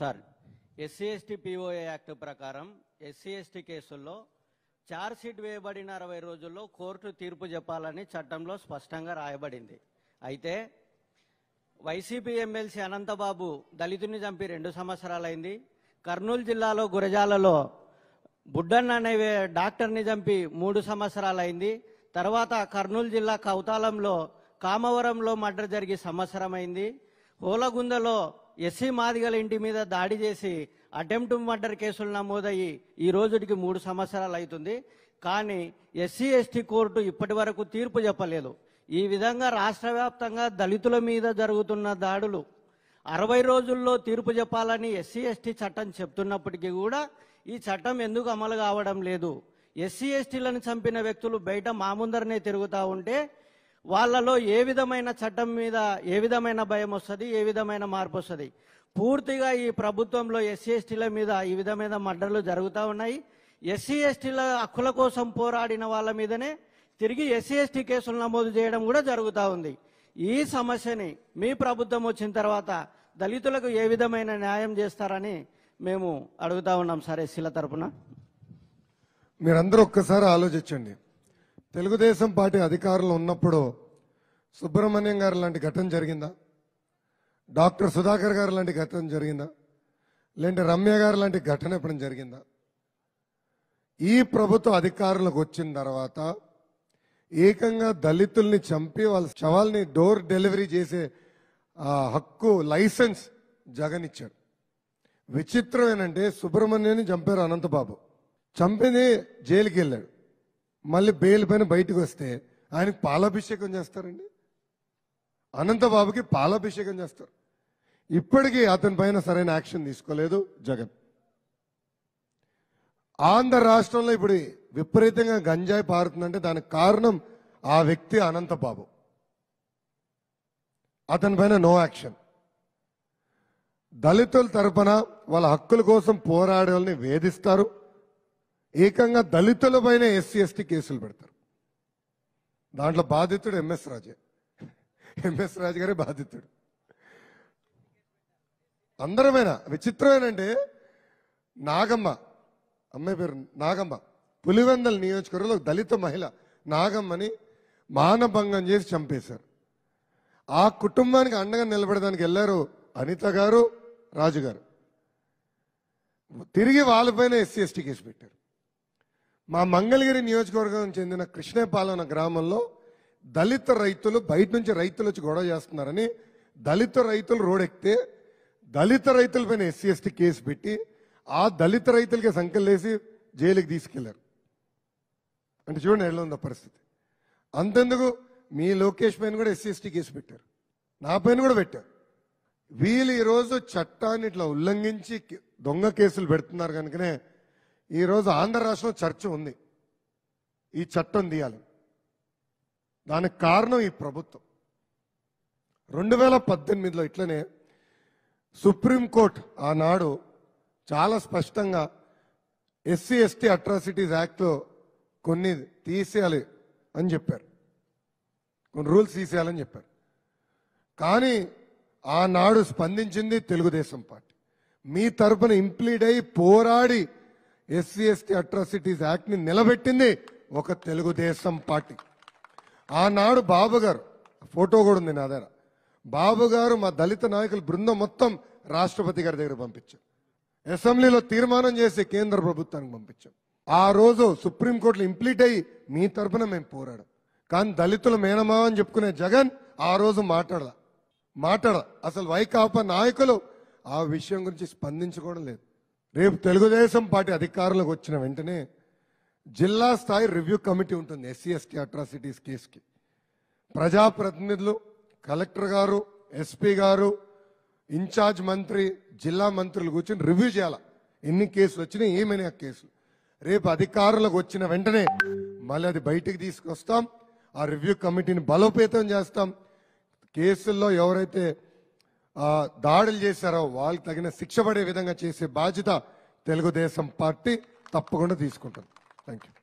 sir SC ST POA act ప్రకారం SC ST కేసుల్లో chargesheet వేయబడిన అరవై రోజుల్లో కోర్టు తీర్పు చెప్పాలని చట్టంలో స్పష్టంగా రాయబడింది అయితే వైసీపీ ఎమ్మెల్సీ అనంతబాబు దళితుని చంపి రెండు సంవత్సరాలైంది కర్నూలు జిల్లాలో గురజాలలో బుడ్డన్ అనే డాక్టర్ని చంపి మూడు సంవత్సరాలైంది తర్వాత కర్నూలు జిల్లా కౌతాలంలో కామవరంలో మర్డర్ జరిగి సంవత్సరమైంది హోలగుందలో ఎస్సీ మాదిగల ఇంటి మీద దాడి చేసి అటెంప్ట్ మర్డర్ కేసులు నమోదయ్యి ఈ రోజుకి మూడు సంవత్సరాలు అవుతుంది కానీ ఎస్సీ ఎస్టీ కోర్టు ఇప్పటి వరకు తీర్పు చెప్పలేదు ఈ విధంగా రాష్ట్ర వ్యాప్తంగా దళితుల మీద జరుగుతున్న దాడులు అరవై రోజుల్లో తీర్పు చెప్పాలని ఎస్సీ ఎస్టీ చట్టం చెప్తున్నప్పటికీ కూడా ఈ చట్టం ఎందుకు అమలు కావడం లేదు ఎస్సీ ఎస్టీలను చంపిన వ్యక్తులు బయట మా ముందరనే తిరుగుతూ ఉంటే వాళ్ళలో ఏ విధమైన చట్టం మీద ఏ విధమైన భయం వస్తుంది ఏ విధమైన మార్పు వస్తుంది పూర్తిగా ఈ ప్రభుత్వంలో ఎస్సీ ఎస్టీల మీద ఈ విధమైన మడ్డలు జరుగుతూ ఉన్నాయి ఎస్సీ ఎస్టీల హక్కుల కోసం పోరాడిన వాళ్ళ మీదనే తిరిగి ఎస్సీ ఎస్టీ కేసులు నమోదు చేయడం కూడా జరుగుతూ ఉంది ఈ సమస్యని మీ ప్రభుత్వం వచ్చిన తర్వాత దళితులకు ఏ విధమైన న్యాయం చేస్తారని మేము అడుగుతా ఉన్నాం సార్ ఎస్సీల తరఫున మీరందరూ ఒక్కసారి ఆలోచించండి తెలుగుదేశం పార్టీ అధికారులు ఉన్నప్పుడు సుబ్రహ్మణ్యం గారు లాంటి ఘటన జరిగిందా డాక్టర్ సుధాకర్ గారు లాంటి ఘటన జరిగిందా లేదంటే రమ్య గారు లాంటి ఘటన ఎప్పుడు జరిగిందా ఈ ప్రభుత్వ అధికారులకు వచ్చిన తర్వాత ఏకంగా దళితుల్ని చంపి వాళ్ళ శవాల్ని డోర్ డెలివరీ చేసే హక్కు లైసెన్స్ జగన్ ఇచ్చాడు విచిత్రం ఏంటంటే సుబ్రహ్మణ్యాన్ని చంపారు అనంతబాబు చంపింది జైలుకి వెళ్ళాడు మళ్ళీ బెయిల్ పైన బయటకు వస్తే ఆయనకు పాలాభిషేకం చేస్తారండి అనంతబాబుకి పాలాభిషేకం చేస్తారు ఇప్పటికీ అతని పైన సరైన యాక్షన్ తీసుకోలేదు జగన్ ఆంధ్ర రాష్ట్రంలో ఇప్పుడు విపరీతంగా గంజాయి పారుతుందంటే దానికి కారణం ఆ వ్యక్తి అనంతబాబు అతని పైన నో యాక్షన్ దళితుల తరపున వాళ్ళ హక్కుల కోసం పోరాడే వాళ్ళని వేధిస్తారు ఏకంగా దళితుల పైన ఎస్సీ ఎస్టీ కేసులు పెడతారు దాంట్లో బాధితుడు ఎంఎస్ రాజే ఎంఎస్ రాజు గారే బాధితుడు అందరమేనా విచిత్రమేనంటే నాగమ్మ అమ్మాయి పేరు నాగమ్మ పులివెందల నియోజకవర్గంలో దళిత మహిళ నాగమ్మని మానభంగం చేసి చంపేశారు ఆ కుటుంబానికి అండగా నిలబడడానికి వెళ్ళారు అనిత గారు రాజుగారు తిరిగి వాళ్ళపైన ఎస్సీ ఎస్టీ కేసు పెట్టారు మా మంగళగిరి నియోజకవర్గం చెందిన కృష్ణేపాలన గ్రామంలో దళిత రైతులు బయట నుంచి రైతులు వచ్చి గొడవ చేస్తున్నారని దళిత రైతులు ఎక్కితే దళిత రైతులపైన ఎస్సీ ఎస్టీ కేసు పెట్టి ఆ దళిత రైతులకి సంకెళ్ళేసి జైలుకి తీసుకెళ్లారు అంటే చూడండి ఎలా ఉందో పరిస్థితి అంతెందుకు మీ లోకేష్ పైన కూడా ఎస్సీ ఎస్టీ కేసు పెట్టారు నా పైన కూడా పెట్టారు వీళ్ళు ఈరోజు చట్టాన్ని ఇట్లా ఉల్లంఘించి దొంగ కేసులు పెడుతున్నారు కనుకనే ఈరోజు ఆంధ్ర రాష్ట్రంలో చర్చ ఉంది ఈ చట్టం తీయాలి దానికి కారణం ఈ ప్రభుత్వం రెండు వేల పద్దెనిమిదిలో ఇట్లనే సుప్రీంకోర్టు ఆనాడు చాలా స్పష్టంగా ఎస్సీ ఎస్టీ అట్రాసిటీస్ యాక్ట్లో కొన్ని తీసేయాలి అని చెప్పారు కొన్ని రూల్స్ తీసేయాలని చెప్పారు కానీ ఆనాడు స్పందించింది తెలుగుదేశం పార్టీ మీ తరఫున ఇంప్లీడ్ అయి పోరాడి ఎస్సీ ఎస్టీ అట్రాసిటీస్ యాక్ట్ని నిలబెట్టింది ఒక తెలుగుదేశం పార్టీ ఆనాడు బాబు గారు ఫోటో కూడా ఉంది నా దగ్గర బాబు గారు మా దళిత నాయకుల బృందం మొత్తం రాష్ట్రపతి గారి దగ్గర పంపించాం అసెంబ్లీలో తీర్మానం చేసి కేంద్ర ప్రభుత్వానికి పంపించాం ఆ రోజు సుప్రీంకోర్టులో ఇంప్లీట్ అయ్యి మీ తరఫున మేము పోరాడు కానీ దళితుల మేనమా అని చెప్పుకునే జగన్ ఆ రోజు మాట్లాడదా మాట్లాడ అసలు వైకాపా నాయకులు ఆ విషయం గురించి స్పందించుకోవడం లేదు రేపు తెలుగుదేశం పార్టీ అధికారులకు వచ్చిన వెంటనే జిల్లా స్థాయి రివ్యూ కమిటీ ఉంటుంది ఎస్సీ ఎస్టీ అట్రాసిటీస్ కేసుకి ప్రజాప్రతినిధులు కలెక్టర్ గారు ఎస్పీ గారు ఇన్ఛార్జ్ మంత్రి జిల్లా మంత్రులు కూర్చొని రివ్యూ చేయాల ఎన్ని కేసులు వచ్చినాయి ఏమైనా కేసులు రేపు అధికారులకు వచ్చిన వెంటనే మళ్ళీ అది బయటికి తీసుకొస్తాం ఆ రివ్యూ కమిటీని బలోపేతం చేస్తాం కేసుల్లో ఎవరైతే దాడులు చేశారో వాళ్ళకి తగిన శిక్ష పడే విధంగా చేసే బాధ్యత తెలుగుదేశం పార్టీ తప్పకుండా తీసుకుంటుంది థ్యాంక్ యూ